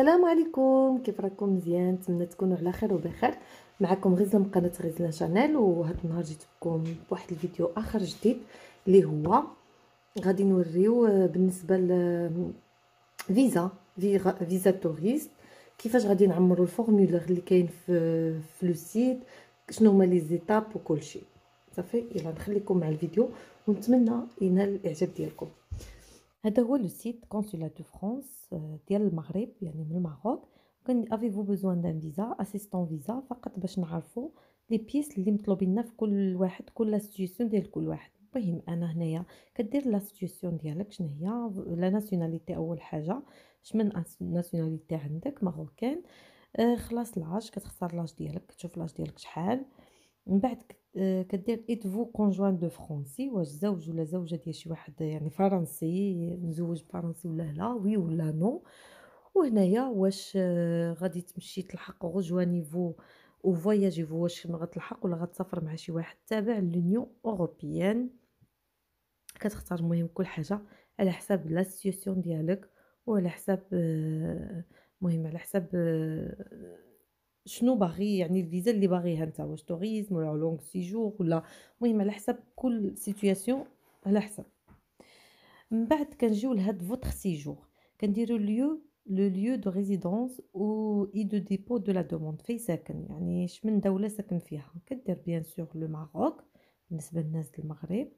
السلام عليكم كيف راكم مزيان نتمنى تكونوا على خير وبخير معكم غزله من قناه غزله شانيل وهذا النهار جيت لكم بواحد الفيديو اخر جديد اللي هو غادي نوريو آه، بالنسبه لفيزا فيزا توريست كيفاش غادي نعمروا الفورمولير اللي كاين في في لو سيت شنو هما لي زيتاب وكلشي صافي يلا نخليكم مع الفيديو ونتمنى ينال الاعجاب ديالكم هذا هو لو سيت كونسولا دو فرانس آه، ديال المغرب يعني من المغرب كان افي فو بوزوان دان فيزا اسيستون فيزا فقط باش نعرفوا لي بيس اللي مطلوبين في كل واحد كل سيتوياسيون ديال كل واحد المهم انا هنايا كدير لا سيتوياسيون ديالك شنو هي لا ناسيوناليتي اول حاجه شمن ناسيوناليتي عندك ماروكان آه خلاص العاج كتختار لاج ديالك كتشوف لاج ديالك شحال من بعد آه، كدير ايتفو كونجوان دو فرونسي واش زوج ولا زوجه ديال شي واحد يعني فرنسي مزوج فرنسي ولا لا وي ولا نو وهنايا واش آه، غادي تمشي تلحق غوجوانيفو او فواياجي واش غتلحق ولا غتسافر مع شي واحد تابع لونيون اوروبيان كتختار المهم كل حاجه على حساب لا ديالك وعلى حساب آه، المهم على حساب شنو باغي يعني الفيزا اللي باغيها انت واش توريزم ولا لونغ سيجور ولا المهم على حسب كل سيتوياسيون على حسب من بعد كنجيو لهاد فوتر سيجور كنديرو ليو لو ليو دو ريزيدونس و اي دو ديبو دو لا دوموند فين ساكن يعني شمن دوله ساكن فيها كدير بيان سور لو ماروك بالنسبه للناس المغرب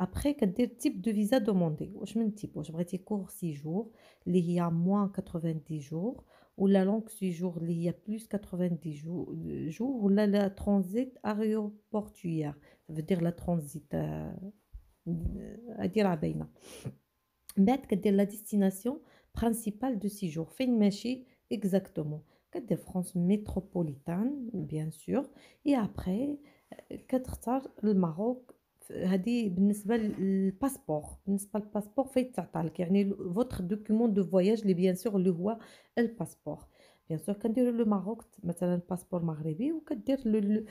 ابخي كدير تيب دو فيزا دوموندي واش من تيب واش بغيتي كور سيجور اللي هي موان 90 جور ou la langue séjour jour, il y a plus 90 euh, jours, ou la, transit aéroportuaire, ça veut dire la transit euh, euh, à dire à Beina. de la destination principale de séjour, fin machi exactement. que de France métropolitaine, bien sûr, et après, quatre tard le Maroc. هذه بالنسبه للباسبور بالنسبه للباسبور فايت تعطالك يعني فوتر دوكيمون دو فواياج لي بيان سور اللي هو الباسبور بيان سور كنديروا لو ماروك مثلا باسبور مغربي وكدير لو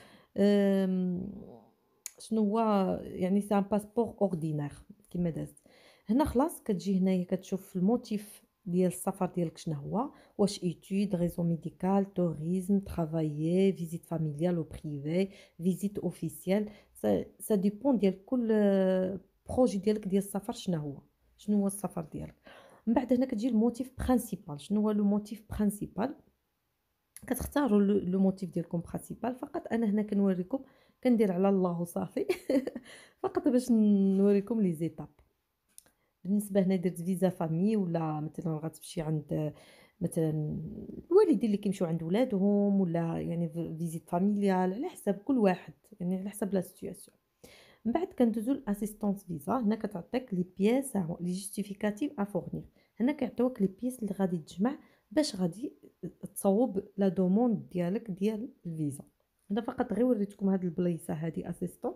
شنو هو يعني سي باسبور اوردينير كيما دازت هنا خلاص كتجي هنايا كتشوف الموتيف ديال السفر ديالك شنو هو واش ايتود ريزو ميديكال توريزم ترافايي فيزيت فاميليال او بريفي فيزيت اوفيسيال سا ديبون ديال كل بروجي آه، ديالك ديال السفر شنو هو شنو هو السفر ديالك من بعد هنا كتجي الموتيف برينسيبال شنو هو لو موتيف برينسيبال كتختاروا لو موتيف ديالكم برينسيبال فقط انا هنا كنوريكم كندير على الله صافي فقط باش نوريكم لي زيتاب بالنسبه هنا درت فيزا فامي ولا مثلا غتمشي عند مثلا الوالدين اللي كيمشيو عند ولادهم ولا يعني فيزيت فاميليال على حساب كل واحد يعني على حساب لا سيتوياسيون من بعد كندوزو لاسيستونس فيزا هنا كتعطيك لي بياس لي جيستيفيكاتيف ا هنا كيعطيوك لي بياس اللي غادي تجمع باش غادي تصوب لا دوموند ديالك ديال الفيزا هنا فقط غير وريتكم هاد البلايصه هادي اسيستونس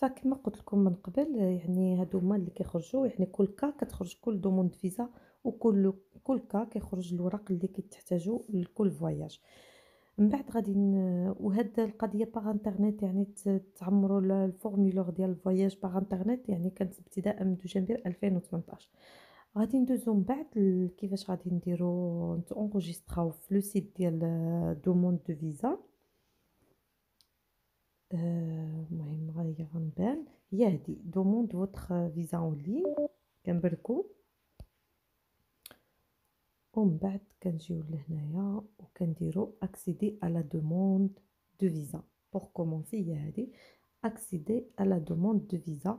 فكما قلت لكم من قبل يعني هادو هما اللي كيخرجوا يعني كل كا كتخرج كل دوموند فيزا وكل كل كا كيخرج الوراق اللي كتحتاجوا لكل فواياج من بعد غادي وهاد القضيه باغ انترنيت يعني تعمروا الفورمولور ديال الفواياج باغ انترنيت يعني كانت ابتداء من دجنبير 2018 غادي ندوزو من بعد كيفاش غادي نديرو نتونجستراو في لو سيت ديال دوموند دو فيزا Mohamed Yann Ben, y a des demandes votre visa en ligne. Quel bonjour. En bête quinze jours les nains ou qu'entireux accéder à la demande de visa. Pour comment faire y a accéder à la demande de visa.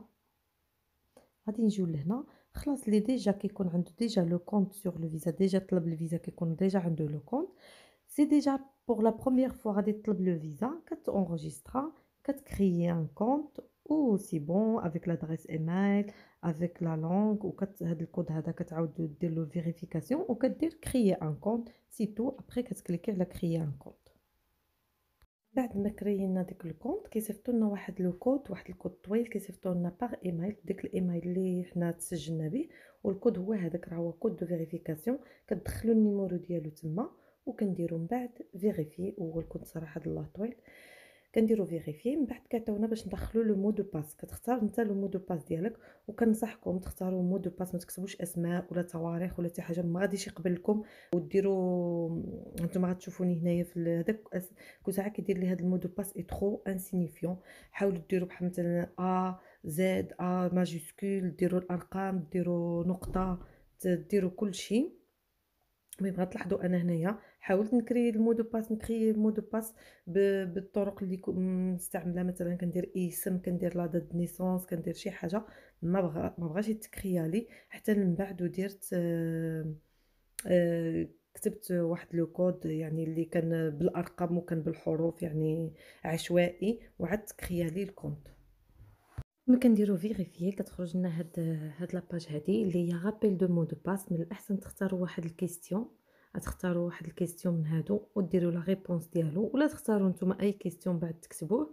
Adine jours les nains, classe les déjà que qu'on a déjà le compte sur le visa, déjà le visa que qu'on déjà a le compte c'est déjà pour la première fois que à détablir le visa qu'on enregistre qu'on crée un compte ou si bon avec l'adresse email avec la langue ou qu'on a euh, le code à la quête de vérification ou qu'on crée un compte sitôt après qu'on clique sur la créer un compte Après de me créer notre compte qu'est-ce que tu le code avec le code toi qu'est-ce que par email le code email est national ou le code ouais à de code de vérification qu'on a le numéro de téléphone وكنديرو من بعد فيغيفي اول كنت صراحه الله طويل كنديرو فيغيفي من بعد كتعاونا باش ندخلو لو مو دو باس كتختار نتا لو مو دو باس ديالك وكنصحكم تختاروا مو دو باس ما تكتبوش اسماء ولا تواريخ ولا حتى حاجه ما غاديش يقبل لكم وديروا نتوما غتشوفوني هنايا في هذاك كل ساعه كيدير لي هاد المو دو باس اي ترو انسينيفيون حاولوا ديروا بحال مثلا ا زد ا ماجيسكول ديروا الارقام ديروا نقطه ديروا كل شيء المهم غتلاحظوا انا هنايا حاولت نكري المو دو باس نكري المو دو باس بالطرق اللي مستعمله مثلا كندير اسم كندير لا دات نيسونس كندير شي حاجه ما بغا ما بغاش يتكريا لي حتى من بعد ودرت آه، آه، كتبت واحد لو كود يعني اللي كان بالارقام وكان بالحروف يعني عشوائي وعدت لي الكونت ملي كنديرو فيغيفي كتخرج لنا هاد هاد لاباج هادي اللي هي رابيل دو مو دو باس من الاحسن تختاروا واحد الكيستيون تختاروا واحد الكيستيون من هادو وديروا لا ريبونس ديالو ولا تختاروا نتوما اي كيستيون بعد تكتبوه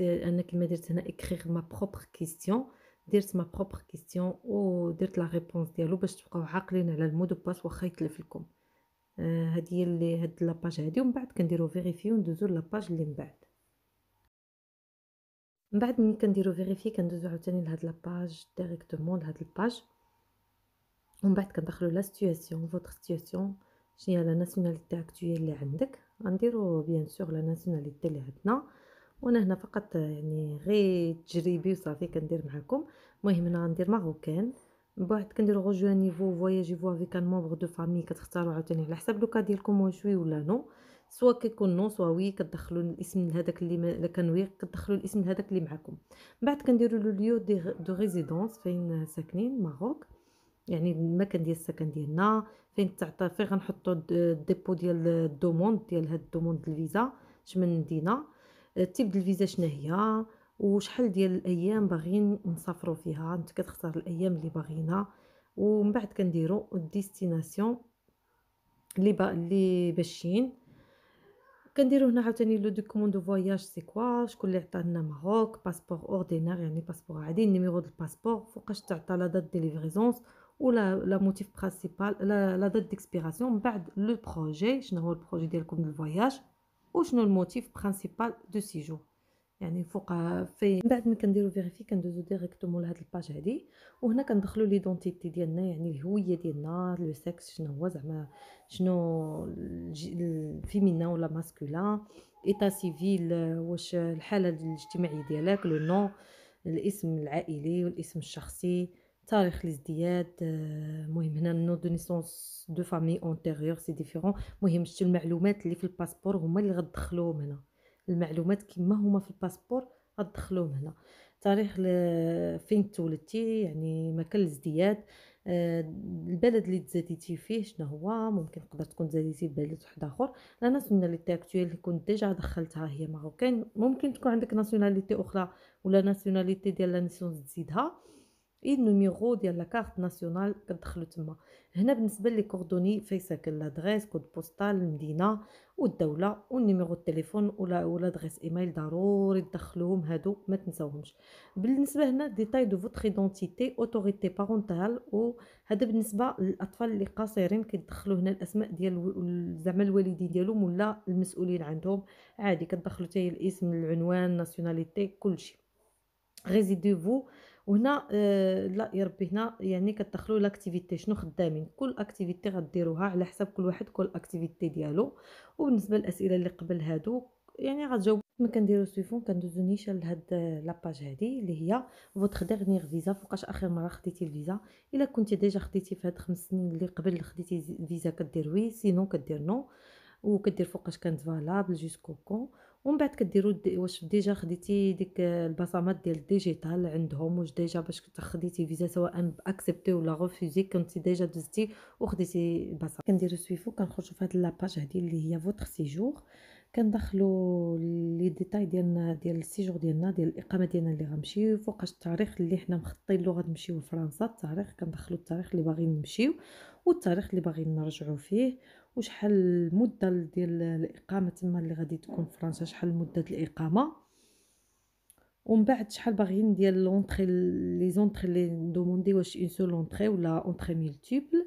انا كما درت هنا اكريغ ما بروبر كيستيون درت ما بروبر كيستيون ودرت لا ريبونس ديالو باش تبقاو عاقلين على المود باس واخا يتلف لكم هذه آه، هي اللي هاد لاباج هادي ومن بعد كنديرو فيريفي وندوزو لاباج اللي من بعد من بعد ملي كنديرو فيريفي كندوزو عاوتاني لهاد لاباج ديريكتومون لهاد الباج ومن بعد كندخلو لا سيتوياسيون فوتر سيتوياسيون شنو هي لا ناسيوناليتي اكتويل اللي عندك غنديرو بيان سور لا ناسيوناليتي اللي عندنا وانا هنا فقط يعني غير تجريبي وصافي كندير معاكم المهم انا غندير ماروكان بعد كندير غوجو نيفو فواياجي فوا افيك ان مومبر دو فامي كتختاروا عاوتاني على حساب لوكا ديالكم واش وي ولا نو سوا كيكون نو سوا وي كتدخلوا الاسم هذاك اللي ما كان وي كتدخلوا الاسم هذاك اللي معاكم من بعد كنديروا لو ليو دو ريزيدونس فين ساكنين ماروك يعني المكان ديال السكن ديالنا فين تعطى فين غنحطوا الديبو ديال الدوموند ديال هاد الدوموند الفيزا شمن مدينه التيب آه، ديال الفيزا شنو هي وشحال ديال الايام باغيين نسافروا فيها انت كتختار الايام اللي باغينا ومن بعد كنديروا الديستيناسيون اللي با... اللي باشين كنديروا هنا عاوتاني لو دوكومون دو فواياج سي كوا شكون اللي عطا لنا ماروك باسبور اوردينار يعني باسبور عادي النيميرو ديال الباسبور فوقاش تعطى لا دات ديليفريزونس ou la, motif principal, la, date d'expiration, le projet, le projet de voyage, ou le motif principal de séjour. يعني فوق في من بعد ما كنديروا فيريفي كندوزو ديريكتومون لهاد الباج هادي وهنا كندخلوا ليدونتيتي ديالنا يعني الهويه ديالنا لو سكس شنو هو زعما شنو ولا ماسكولان تاريخ الازدياد المهم آه، هنا النو دو نيسونس دو فامي اونتيريور سي ديفيرون المهم شتو المعلومات اللي في الباسبور هما اللي غدخلوهم هنا المعلومات كيما هما في الباسبور غدخلوهم هنا تاريخ فين تولدتي يعني مكان الازدياد آه، البلد اللي تزاديتي فيه شنو هو ممكن تقدر تكون تزاديتي ببلد واحد اخر لا ناسيوناليتي اكطويل اللي كنت ديجا دخلتها هي ماروكان ممكن تكون عندك ناسيوناليتي اخرى ولا ناسيوناليتي ديال لا تزيدها اي نوميرو ديال لاكارت ناسيونال كتدخلو تما هنا بالنسبه لي كوردوني فيسكن لادريس كود بوستال المدينه والدوله والنيميرو التليفون ولا ولا ادريس ايميل ضروري تدخلوهم هادو ما تنساوهمش بالنسبه هنا ديتاي دو فوتغ ايدونتيتي اوتوريتي بارونتال وهذا بالنسبه للاطفال اللي قصيرين كيدخلوا هنا الاسماء ديال زعما الوالدين ديالهم ولا المسؤولين عندهم عادي كتدخلوا حتى الاسم العنوان ناسيوناليتي كلشي فو وهنا آه لا يا ربي هنا يعني كتدخلوا لاكتيفيتي شنو خدامين كل اكتيفيتي غديروها على حساب كل واحد كل اكتيفيتي ديالو وبالنسبه للاسئله اللي قبل هادو يعني غتجاوب ما كنديرو سويفون كندوزو نيشان لهاد آه، لاباج هادي اللي هي فوتر ديرنيغ فيزا فوقاش اخر مره خديتي الفيزا الا كنتي ديجا خديتي في هاد خمس سنين اللي قبل خديتي فيزا كدير وي سينو كدير نو وكدير فوقاش كانت فالابل جوسكو كون ومن بعد كديروا واش ديجا خديتي ديك البصمات ديال الديجيتال عندهم واش ديجا باش خديتي فيزا سواء باكسبتي ولا غوفيزي كنتي ديجا دزتي وخديتي البصمه كنديروا سويفو كنخرجوا في هاد لاباج هادي اللي هي فوتر سيجور كندخلوا لي ديتاي ديالنا ديال السيجور ديالنا ديال الاقامه ديالنا اللي غنمشيو فوقاش التاريخ اللي حنا مخطين له غنمشيو لفرنسا التاريخ كندخلوا التاريخ اللي باغيين نمشيو والتاريخ اللي باغيين نرجعوا فيه وشحال المده ديال الاقامه تما اللي غادي تكون في فرنسا شحال مده الاقامه ومن بعد شحال باغيين ديال لونطري لي زونطري لي دوموندي واش اون سول لونطري ولا اونطري ميلتيبل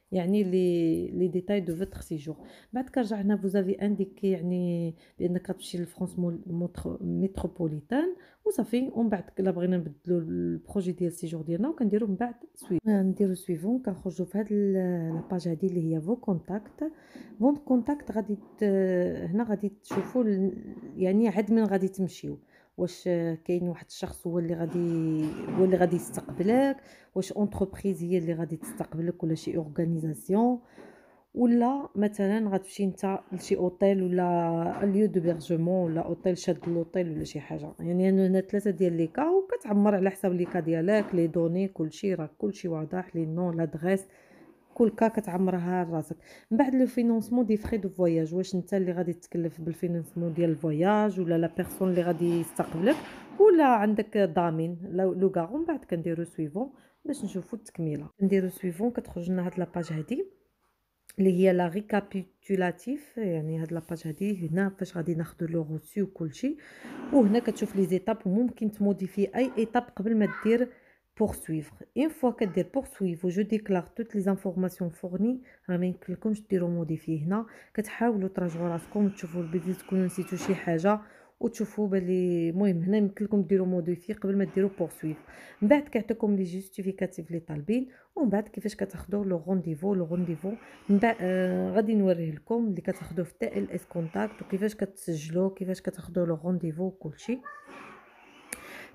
يعني لي لي ديتاي دو فوتر سيجور بعد كرجع هنا فوزافي انديكي يعني بانك غتمشي لفرونس ميتروبوليتان وصافي ومن بعد الا بغينا نبدلو البروجي ديال السيجور ديالنا وكنديرو من بعد سوي آه، نديرو سويفون كنخرجو في هاد لاباج هادي اللي هي فو كونتاكت فون كونتاكت غادي هنا غادي تشوفو يعني عاد من غادي تمشيو واش كاين واحد الشخص هو اللي غادي هو اللي غادي يستقبلك واش اونتربريز هي اللي غادي تستقبلك ولا شي اورغانيزاسيون ولا مثلا غتمشي نتا لشي اوتيل ولا ليو دو بيرجمون ولا اوتيل شاد لوطيل ولا شي حاجه يعني انا هنا ثلاثه ديال لي كا وكتعمر على حساب لي كا ديالك لي دوني كلشي راه كلشي واضح لي نون لادريس كل كا كتعمرها راسك من بعد لو فينونسمون دي فري دو فواياج واش نتا اللي غادي تكلف بالفينونسمون ديال الفواياج ولا لا بيرسون اللي غادي يستقبلك ولا عندك ضامن لو كاغون من بعد كنديرو سويفون باش نشوفو التكمله كنديرو سويفون كتخرج لنا هاد لاباج هادي اللي هي لا ريكابيتولاتيف يعني هاد لاباج هادي هنا فاش غادي ناخذ لو روسي وكلشي وهنا كتشوف لي زيتاب وممكن تموديفي اي ايتاب قبل ما دير poursuivre une fois كدير poursuivre جو ديكلار توت لي زانفورماسيون فورني راه ما يمكنلكمش ديروا موديفي هنا كتحاولوا تراجعوا راسكم تشوفوا البيزي تكونوا نسيتوا شي حاجه وتشوفوا بلي المهم هنا يمكن لكم ديروا موديفي قبل ما ديروا بورسويف من بعد كيعطيكم لي جوستيفيكاتيف لي طالبين ومن بعد كيفاش كتاخذوا لو رونديفو لو رونديفو من بعد آه غادي نوريه لكم اللي كتاخذوه في ال اس كونتاكت وكيفاش كتسجلوه كيفاش كتاخذوا لو رونديفو وكلشي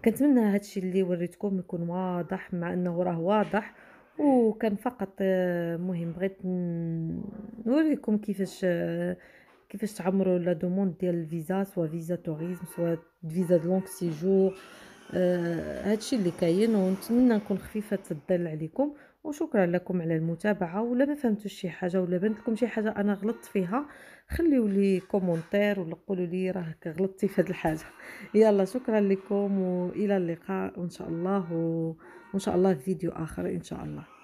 كنتمنى هادشي اللي وريتكم يكون واضح مع انه راه واضح وكان فقط آه، مهم بغيت نوريكم كيفاش آه، كيفاش تعمروا لا دوموند ديال الفيزا سوا فيزا توريزم سوا فيزا دو لونغ سيجور آه، هادشي اللي كاين ونتمنى نكون خفيفه تدل عليكم وشكرا لكم على المتابعه ولا ما فهمتوش شي حاجه ولا بانت لكم شي حاجه انا غلطت فيها خليوا لي كومونتير ولا قولوا لي راك غلطتي في هذه الحاجه يلا شكرا لكم والى اللقاء وان شاء الله وان شاء الله فيديو اخر ان شاء الله